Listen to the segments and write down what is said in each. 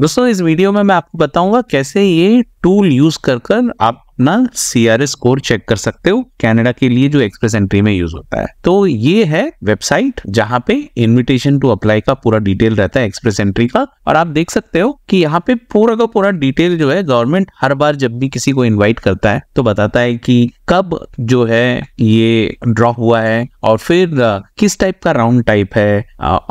दोस्तों इस वीडियो में मैं आपको बताऊंगा कैसे ये टूल यूज कर कर आप अपना सी आर स्कोर चेक कर सकते हो कनाडा के लिए जो एक्सप्रेस एंट्री में यूज होता है तो ये है वेबसाइट जहां पे इनविटेशन टू अप्लाई का पूरा डिटेल रहता है एक्सप्रेस एंट्री का और आप देख सकते हो कि यहाँ पे पूरा का पूरा डिटेल जो है गवर्नमेंट हर बार जब भी किसी को इन्वाइट करता है तो बताता है की कब जो है ये ड्रॉ हुआ है और फिर किस टाइप का राउंड टाइप है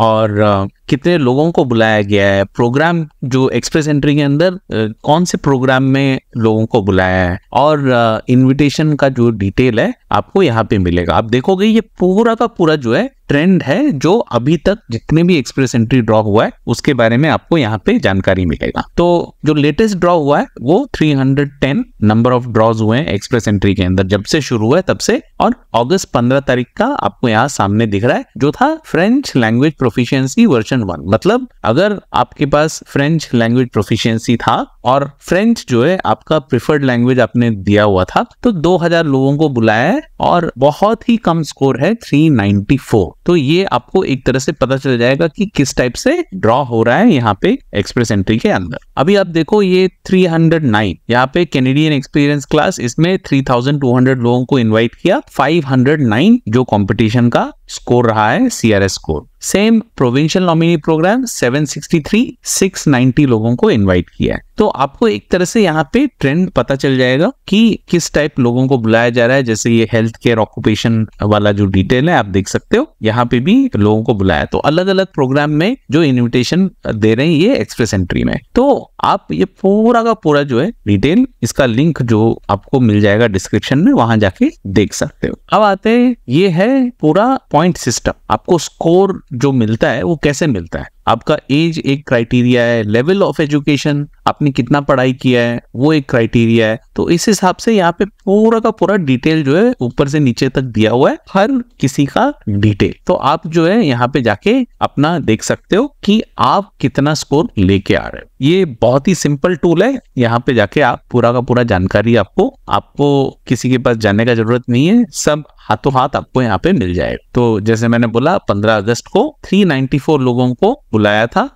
और कितने लोगों को बुलाया गया है प्रोग्राम जो एक्सप्रेस एंट्री के अंदर कौन से प्रोग्राम में लोगों को बुलाया है और इनविटेशन का जो डिटेल है आपको यहाँ पे मिलेगा आप देखोगे ये पूरा का पूरा जो है ट्रेंड है जो अभी तक जितने भी एक्सप्रेस एंट्री ड्रॉ हुआ है उसके बारे में आपको यहाँ पे जानकारी मिलेगा तो जो लेटेस्ट ड्रॉ हुआ है वो 310 नंबर ऑफ ड्रॉज हुए हैं एक्सप्रेस एंट्री के अंदर जब से शुरू हुआ है तब से और अगस्त 15 तारीख का आपको यहाँ सामने दिख रहा है जो था French language proficiency version one मतलब अगर आपके पास फ्रेंच लैंग्वेज प्रोफिशियंसी था और फ्रेंच जो है आपका प्रिफर्ड लैंग्वेज आपने दिया हुआ था तो दो लोगों को बुलाया है है और बहुत ही कम स्कोर है 394 तो ये आपको एक तरह से पता चल जाएगा कि किस टाइप से ड्रॉ हो रहा है यहाँ पे एक्सप्रेस एंट्री के अंदर अभी आप देखो ये 309 यहाँ पे कैनेडियन एक्सपीरियंस क्लास इसमें 3200 लोगों को इनवाइट किया 509 जो कंपटीशन का स्कोर रहा है CRS score same provincial nominee program 763 690 लोगों को इनवाइट किया है तो आपको एक तरह से यहाँ पे ट्रेंड पता चल जाएगा कि किस टाइप लोगों को बुलाया जा रहा है जैसे ये हेल्थ केयर ऑक्यूपेशन वाला जो डिटेल है आप देख सकते हो यहाँ पे भी लोगों को बुलाया तो अलग अलग प्रोग्राम में जो इन्विटेशन दे रहे हैं ये एक्सप्रेस एंट्री में तो आप ये पूरा का पूरा जो है डिटेल इसका लिंक जो आपको मिल जाएगा डिस्क्रिप्शन में वहां जाके देख सकते हो अब आते हैं ये है पूरा पॉइंट सिस्टम आपको स्कोर जो मिलता है वो कैसे मिलता है आपका एज एक क्राइटेरिया है लेवल ऑफ एजुकेशन आपने कितना पढ़ाई किया है वो एक क्राइटेरिया है तो इस हिसाब से यहाँ पे पूरा का पूरा डिटेल जो है ऊपर से नीचे तक दिया हुआ है हर किसी का डिटेल तो आप जो है यहाँ पे जाके अपना देख सकते हो कि आप कितना स्कोर लेके आ रहे हो ये बहुत बहुत ही सिंपल टूल है यहाँ पे जाके आप पूरा का पूरा जानकारी आपको आपको किसी के पास जाने का जरूरत नहीं है सब हाथों हाथ आपको यहाँ पे मिल जाएगा तो जैसे मैंने बोला 15 अगस्त को 394 लोगों को बुलाया था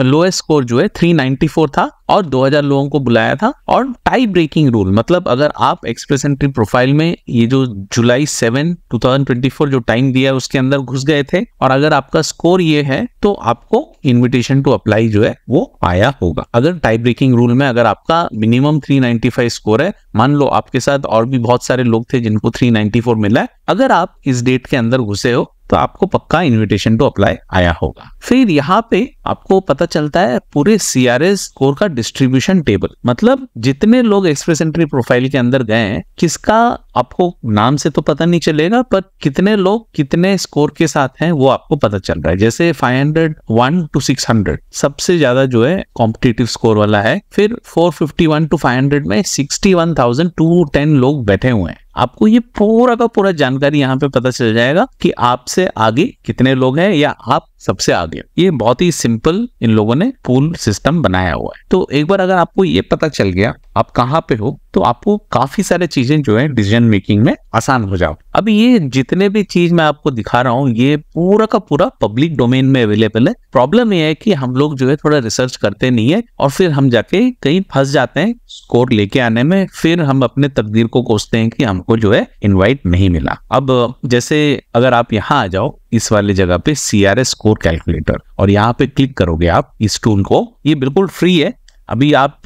लोएस्ट स्कोर जो है 394 था और 2000 लोगों को बुलाया था और टाई ब्रेकिंग रूल मतलब अगर आप एक्सप्रेस एंट्री प्रोफाइल में ये जो जुलाई 7 2024 जो टाइम दिया उसके अंदर घुस गए थे और अगर आपका स्कोर ये है तो आपको इनविटेशन टू अप्लाई जो है वो आया होगा अगर टाई ब्रेकिंग रूल में अगर आपका मिनिमम 395 स्कोर है मान लो आपके साथ और भी बहुत सारे लोग थे जिनको थ्री मिला है अगर आप इस डेट के अंदर घुसे हो तो आपको पक्का इनविटेशन टू अप्लाई आया होगा फिर यहाँ पे आपको पता चलता है पूरे सी आर एस स्कोर का डिस्ट्रीब्यूशन टेबल मतलब जितने लोग एक्सप्रेस एंट्री प्रोफाइल के अंदर गए हैं किसका आपको नाम से तो पता नहीं चलेगा पर कितने लोग कितने स्कोर के साथ हैं वो आपको पता चल रहा है जैसे 500 वन टू 600 सबसे ज्यादा जो है कॉम्पिटेटिव स्कोर वाला है फिर 451 टू 500 में 61,210 लोग बैठे हुए हैं आपको ये पूरा का पूरा जानकारी यहाँ पे पता चल जाएगा कि आपसे से आगे कितने लोग हैं या आप सबसे आगे ये बहुत ही सिंपल इन लोगों ने पूल सिस्टम बनाया हुआ है तो एक बार अगर आपको ये पता चल गया आप कहाँ पे हो तो आपको काफी सारे चीजें जो है डिसीजन मेकिंग में आसान हो जाओ अब ये जितने भी चीज मैं आपको दिखा रहा हूँ ये पूरा का पूरा पब्लिक डोमेन में अवेलेबल है प्रॉब्लम ये है कि हम लोग जो है थोड़ा रिसर्च करते नहीं है और फिर हम जाके कहीं फंस जाते हैं स्कोर लेके आने में फिर हम अपने तकदीर को कोसते हैं कि हमको जो है इन्वाइट नहीं मिला अब जैसे अगर आप यहाँ आ जाओ इस वाले जगह पे C R S score calculator और यहाँ पे क्लिक करोगे आप इस टूल को ये बिल्कुल फ्री है अभी आप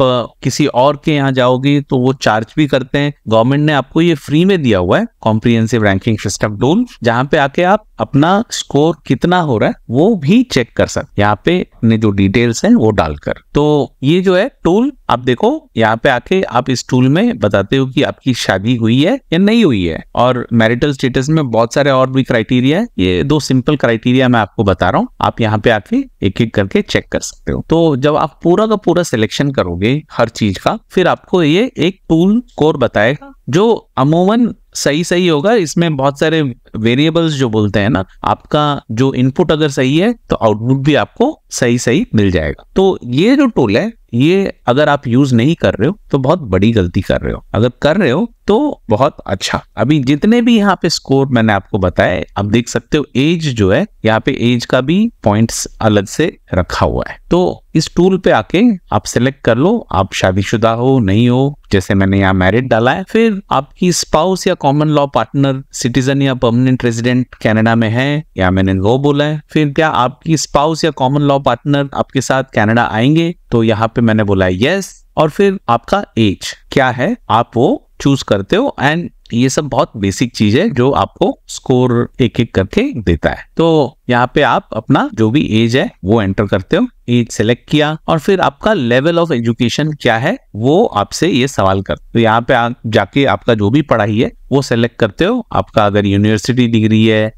किसी और के यहाँ जाओगे तो वो चार्ज भी करते हैं गवर्नमेंट ने आपको ये फ्री में दिया हुआ है कॉम्प्रिहेंसिव रैंकिंग सिस्टम टूल जहाँ पे आके आप अपना स्कोर कितना हो रहा है वो भी चेक कर सकते यहाँ पे ने जो डिटेल्स हैं वो डालकर तो ये जो है टूल आप देखो यहाँ पे आके आप इस टूल में बताते हो कि आपकी शादी हुई है या नहीं हुई है और मैरिटल स्टेटस में बहुत सारे और भी क्राइटेरिया है ये दो सिंपल क्राइटेरिया मैं आपको बता रहा हूँ आप यहाँ पे आके एक एक करके चेक कर सकते हो तो जब आप पूरा का पूरा सिलेक्शन सिलेक्शन करोगे हर चीज का फिर आपको ये एक टूल कोर बताएगा जो अमूमन सही सही होगा इसमें बहुत सारे वेरिएबल्स जो बोलते हैं ना आपका जो इनपुट अगर सही है तो आउटपुट भी आपको सही सही मिल जाएगा तो ये जो टूल है ये अगर आप यूज नहीं कर रहे हो तो बहुत बड़ी गलती कर रहे हो अगर कर रहे हो तो बहुत अच्छा अभी जितने भी यहाँ पे स्कोर मैंने आपको बताया आप देख सकते हो एज जो है यहाँ पे एज का भी पॉइंट्स अलग से रखा हुआ है तो इस टूल पे आके आप सिलेक्ट कर लो आप शादीशुदा हो नहीं हो जैसे मैंने यहाँ मैरिड डाला है फिर आपकी स्पाउस या कॉमन लॉ पार्टनर सिटीजन या परमानेंट रेजिडेंट कैनेडा में है या मैंने वो बोला है फिर क्या आपकी स्पाउस या कॉमन लॉ पार्टनर आपके साथ कैनेडा आएंगे तो यहाँ पे मैंने बोला है यस और फिर आपका एज क्या है आप वो चूज करते हो एंड ये सब बहुत बेसिक चीज है जो आपको स्कोर एक एक करके देता है तो यहाँ पे आप अपना जो भी एज है वो एंटर करते हो एज सेलेक्ट किया और फिर आपका लेवल ऑफ एजुकेशन क्या है वो आपसे ये सवाल कर तो यहाँ पे आप जाके आपका जो भी पढ़ाई है वो सेलेक्ट करते हो आपका अगर यूनिवर्सिटी डिग्री है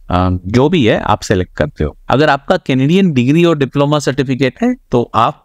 जो भी है आप सेलेक्ट करते हो अगर आपका कैनेडियन डिग्री और डिप्लोमा सर्टिफिकेट है तो आप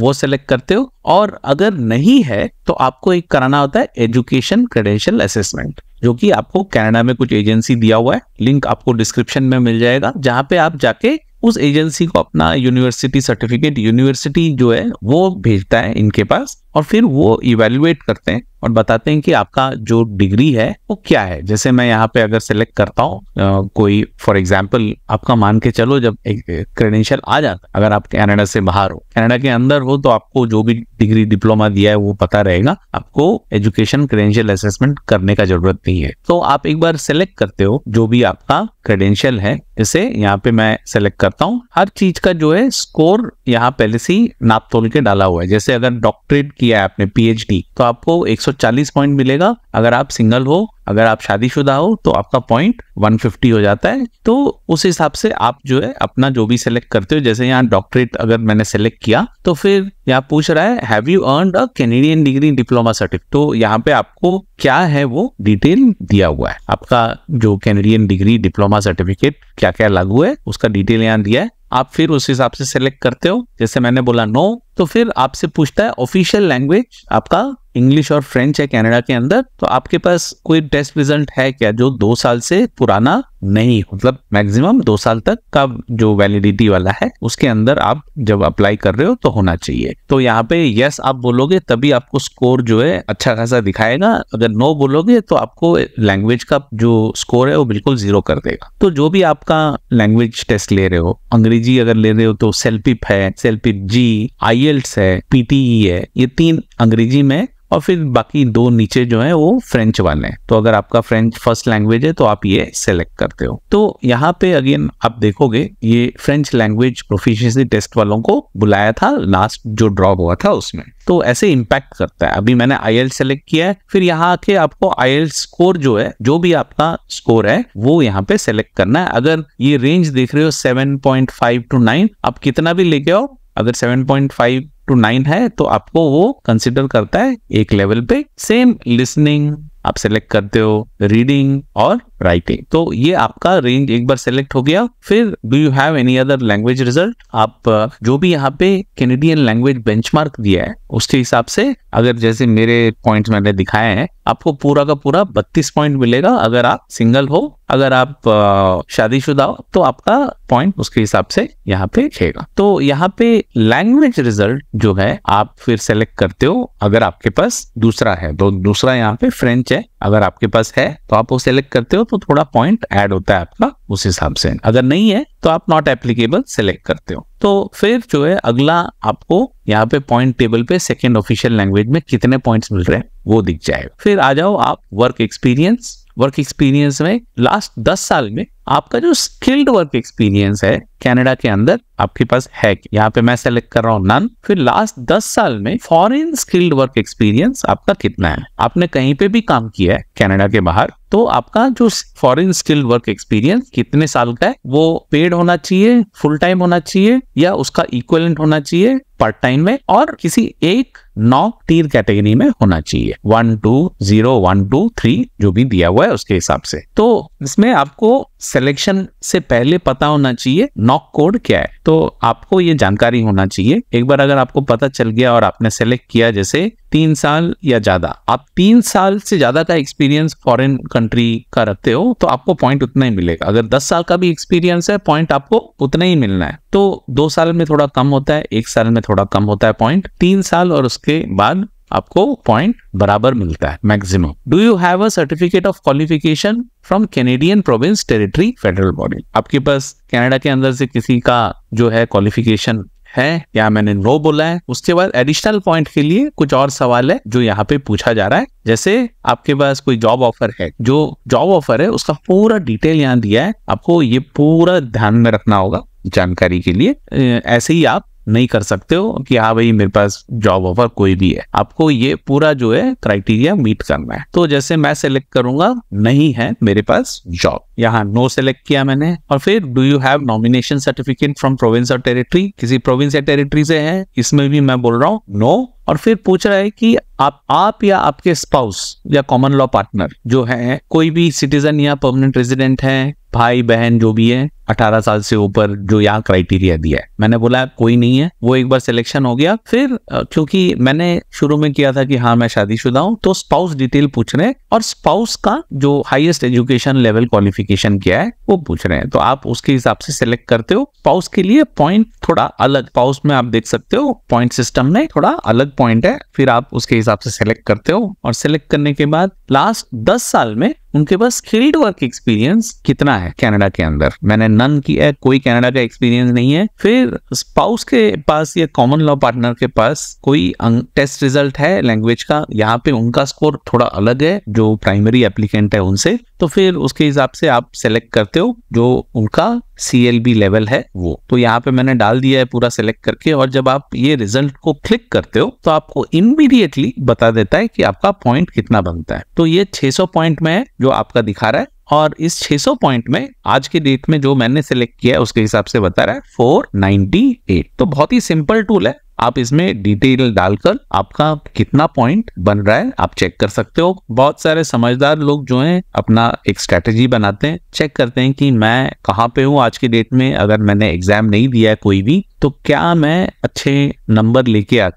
वो सेलेक्ट करते हो और अगर नहीं है तो आपको एक कराना होता है एजुकेशन क्रेडेंशियल असेसमेंट जो कि आपको कनाडा में कुछ एजेंसी दिया हुआ है लिंक आपको डिस्क्रिप्शन में मिल जाएगा जहां पे आप जाके उस एजेंसी को अपना यूनिवर्सिटी सर्टिफिकेट यूनिवर्सिटी जो है वो भेजता है इनके पास और फिर वो इवेल्युएट करते हैं और बताते हैं कि आपका जो डिग्री है वो क्या है जैसे मैं यहाँ पे अगर सेलेक्ट करता हूँ कोई फॉर एग्जाम्पल आपका मान के चलो जब एक क्रेडेंशियल आ जाता है अगर आप कनाडा से बाहर हो कनाडा के अंदर हो तो आपको जो भी डिग्री डिप्लोमा दिया है वो पता रहेगा आपको एजुकेशन क्रेडेंशियल असेसमेंट करने का जरूरत नहीं है तो आप एक बार सेलेक्ट करते हो जो भी आपका क्रेडेंशियल है जैसे यहाँ पे मैं सेलेक्ट करता हूँ हर चीज का जो है स्कोर यहाँ पहले से नाप तोल के डाला हुआ है जैसे अगर डॉक्टरेट किया है आपने पीएचडी तो आपको 140 पॉइंट मिलेगा अगर आप सिंगल हो अगर आप शादीशुदा हो तो आपका पॉइंट 150 हो जाता है तो उस हिसाब से आप जो है अपना जो भी सिलेक्ट करते हो जैसे यहाँ डॉक्टरेट अगर मैंने सेलेक्ट किया तो फिर यहाँ पूछ रहा है have you earn a Canadian degree diploma certificate तो यहाँ पे आपको क्या है वो डिटेल दिया हुआ है आपका जो कैनेडियन डिग्री डिप्लोमा सर्टिफिकेट क्या क्या लागू है उसका डिटेल यहाँ दिया है आप फिर उस हिसाब से सेलेक्ट करते हो जैसे मैंने बोला नो तो फिर आपसे पूछता है ऑफिशियल लैंग्वेज आपका इंग्लिश और फ्रेंच है कनाडा के अंदर तो आपके पास कोई टेस्ट रिजल्ट है क्या जो दो साल से पुराना नहीं मतलब मैक्सिमम दो साल तक का जो वैलिडिटी वाला है उसके अंदर आप जब अप्लाई कर रहे हो तो होना चाहिए तो यहाँ पे यस आप बोलोगे तभी आपको स्कोर जो है अच्छा खासा दिखाएगा अगर नो बोलोगे तो आपको लैंग्वेज का जो स्कोर है वो बिल्कुल जीरो कर देगा तो जो भी आपका लैंग्वेज टेस्ट ले रहे हो अंग्रेजी अगर ले रहे हो तो सेल्पिप है सेल्पिप जी आई है पीटीई e है ये तीन अंग्रेजी में और फिर बाकी दो नीचे जो है वो फ्रेंच वाले हैं तो अगर आपका फ्रेंच फर्स्ट लैंग्वेज है तो आप ये सेलेक्ट कर करते हो तो यहाँ पे अगेन आप देखोगे ये फ्रेंच लैंग्वेज प्रोफिशिएंसी टेस्ट वालों को बुलाया था लास्ट जो ड्रॉप हुआ था उसमें तो ऐसे इम्पैक्ट करता है अभी मैंने आई सेलेक्ट किया है फिर यहाँ आके आपको आई स्कोर जो है जो भी आपका स्कोर है वो यहाँ पे सेलेक्ट करना है अगर ये रेंज देख रहे हो seven point five to nine आप कितना भी लेके आओ अगर seven point five to nine है तो आपको वो कंसिडर करता है एक लेवल पे सेम लिसनिंग आप सेलेक्ट करते हो रीडिंग और राइटिंग तो ये आपका रेंज एक बार सेलेक्ट हो गया फिर do you have any other language result आप uh, जो भी यहाँ पे कैनेडियन लैंग्वेज बेंचमार्क दिया है उसके हिसाब से अगर जैसे मेरे पॉइंट्स मैंने दिखाए हैं आपको पूरा का पूरा 32 पॉइंट मिलेगा अगर आप सिंगल हो अगर आप uh, शादीशुदा हो तो आपका पॉइंट उसके हिसाब से यहाँ पे रहेगा तो यहाँ पे लैंग्वेज रिजल्ट जो है आप फिर सेलेक्ट करते हो अगर आपके पास दूसरा है तो दूसरा यहाँ पे फ्रेंच है अगर आपके पास है है तो आप वो सेलेक्ट करते हो तो थोड़ा पॉइंट ऐड होता है आपका उस हिसाब से अगर नहीं है तो आप नॉट एप्लीकेबल सेलेक्ट करते हो तो फिर जो है अगला आपको यहाँ पे पॉइंट टेबल पे सेकेंड ऑफिशियल लैंग्वेज में कितने पॉइंट्स मिल रहे हैं वो दिख जाएगा फिर आ जाओ आप वर्क एक्सपीरियंस वर्क एक्सपीरियंस में लास्ट दस साल में आपका जो स्किल्ड वर्क एक्सपीरियंस है कनाडा के अंदर आपके पास है यहाँ पे मैं सेलेक्ट कर रहा हूँ नन फिर लास्ट दस साल में फॉरेन स्किल्ड वर्क एक्सपीरियंस आपका कितना है आपने कहीं पे भी काम किया है कनाडा के बाहर तो आपका जो फॉरेन स्किल्ड वर्क एक्सपीरियंस कितने साल का है वो पेड होना चाहिए फुल टाइम होना चाहिए या उसका इक्वलेंट होना चाहिए पार्ट टाइम में और किसी एक नौ टीर कैटेगरी में होना चाहिए one two zero one two three जो भी दिया हुआ है उसके हिसाब से तो इसमें आपको सिलेक्शन से पहले पता होना चाहिए नॉक कोड क्या है तो आपको ये जानकारी होना चाहिए एक बार अगर आपको पता चल गया और आपने सेलेक्ट किया जैसे तीन साल या ज्यादा आप तीन साल से ज्यादा का एक्सपीरियंस फॉरेन कंट्री का रखते हो तो आपको पॉइंट उतना ही मिलेगा अगर दस साल का भी एक्सपीरियंस है पॉइंट आपको उतना ही मिलना है तो दो साल में थोड़ा कम होता है एक साल में थोड़ा कम होता है पॉइंट तीन साल और उसके बाद आपको पॉइंट बराबर मिलता है maximum do you have a certificate of qualification from Canadian province territory federal body आपके पास कनाडा के अंदर से किसी का जो है क्वालिफिकेशन है या मैंने नो बोला है उसके बाद एडिशनल पॉइंट के लिए कुछ और सवाल है जो यहाँ पे पूछा जा रहा है जैसे आपके पास कोई जॉब ऑफर है जो जॉब ऑफर है उसका पूरा डिटेल यहाँ दिया है आपको ये पूरा ध्यान में रखना होगा जानकारी के लिए ऐसे ही आप नहीं कर सकते हो कि हाँ भाई मेरे पास जॉब ऑफर कोई भी है आपको ये पूरा जो है क्राइटेरिया मीट करना है तो जैसे मैं सिलेक्ट करूंगा नहीं है मेरे पास जॉब यहाँ नो सिलेक्ट किया मैंने और फिर do you have nomination certificate from province और टेरिटरी किसी प्रोविंस या टेरिटरी से है इसमें भी मैं बोल रहा हूँ नो no, और फिर पूछ रहा है कि आप आप या आपके स्पाउस या कॉमन लॉ पार्टनर जो है कोई भी सिटीजन या परमानेंट रेजिडेंट है भाई बहन जो भी है 18 साल से ऊपर जो यहाँ क्राइटेरिया दिया है मैंने बोला कोई नहीं है वो एक बार सिलेक्शन हो गया फिर क्योंकि मैंने शुरू में किया था कि हाँ मैं शादीशुदा हूँ तो स्पाउस डिटेल पूछ रहे हैं और स्पाउस का जो हाईएस्ट एजुकेशन लेवल क्वालिफिकेशन क्या है वो पूछ रहे हैं तो आप उसके हिसाब से सिलेक्ट करते हो स्पाउस के लिए पॉइंट थोड़ा अलग स्पाउस में आप देख सकते हो पॉइंट सिस्टम में थोड़ा अलग पॉइंट है फिर आप उसके हिसाब से सिलेक्ट करते हो और सिलेक्ट करने के बाद लास्ट दस साल में उनके पास स्किल्ड वर्क एक्सपीरियंस कितना है कनाडा के अंदर मैंने नन की है कोई कनाडा का एक्सपीरियंस नहीं है फिर स्पाउस के पास या कॉमन लॉ पार्टनर के पास कोई टेस्ट अं-, रिजल्ट है लैंग्वेज का यहाँ पे उनका स्कोर थोड़ा अलग है जो प्राइमरी एप्लीकेंट है उनसे तो फिर उसके हिसाब से आप सेलेक्ट करते हो जो उनका सी लेवल है वो तो यहाँ पे मैंने डाल दिया है पूरा सेलेक्ट करके और जब आप ये रिजल्ट को क्लिक करते हो तो आपको इमीडिएटली बता देता है कि आपका पॉइंट कितना बनता है तो ये 600 पॉइंट में है जो आपका दिखा रहा है और इस 600 पॉइंट में आज के डेट में जो मैंने सेलेक्ट किया है उसके हिसाब से बता रहा है 498 तो बहुत ही सिंपल टूल है आप इसमें डिटेल डालकर आपका कितना पॉइंट बन रहा है आप चेक कर सकते हो बहुत सारे समझदार लोग जो हैं अपना एक स्ट्रेटेजी बनाते हैं चेक करते हैं कि मैं कहाँ पे हूँ आज के डेट में अगर मैंने एग्जाम नहीं दिया है कोई भी तो क्या मैं अच्छे नंबर लेके आ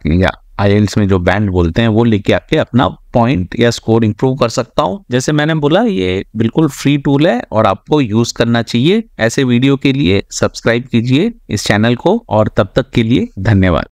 आई में जो बैंड बोलते हैं वो लेके आके अपना पॉइंट या स्कोर इंप्रूव कर सकता हूँ जैसे मैंने बोला ये बिल्कुल फ्री टूल है और आपको यूज करना चाहिए ऐसे वीडियो के लिए सब्सक्राइब कीजिए इस चैनल को और तब तक के लिए धन्यवाद